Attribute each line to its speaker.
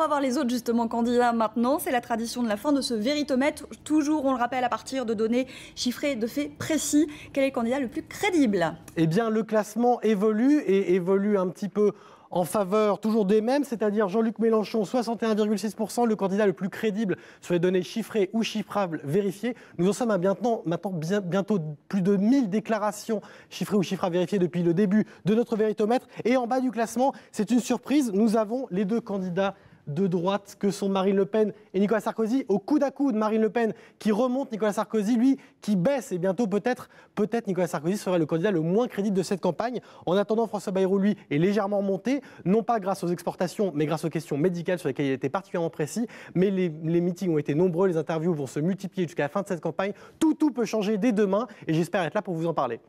Speaker 1: va voir les autres justement candidats maintenant. C'est la tradition de la fin de ce véritomètre. Toujours, on le rappelle, à partir de données chiffrées, de faits précis. Quel est le candidat le plus crédible
Speaker 2: Eh bien, le classement évolue et évolue un petit peu en faveur toujours des mêmes, c'est-à-dire Jean-Luc Mélenchon, 61,6%, le candidat le plus crédible sur les données chiffrées ou chiffrables vérifiées. Nous en sommes à maintenant, maintenant bientôt plus de 1000 déclarations chiffrées ou chiffrables vérifiées depuis le début de notre véritomètre. Et en bas du classement, c'est une surprise, nous avons les deux candidats de droite que sont Marine Le Pen et Nicolas Sarkozy, au coup coude coup de Marine Le Pen qui remonte, Nicolas Sarkozy, lui, qui baisse, et bientôt peut-être, peut-être Nicolas Sarkozy serait le candidat le moins crédible de cette campagne. En attendant, François Bayrou, lui, est légèrement monté non pas grâce aux exportations, mais grâce aux questions médicales sur lesquelles il était particulièrement précis, mais les, les meetings ont été nombreux, les interviews vont se multiplier jusqu'à la fin de cette campagne. Tout, tout peut changer dès demain, et j'espère être là pour vous en parler.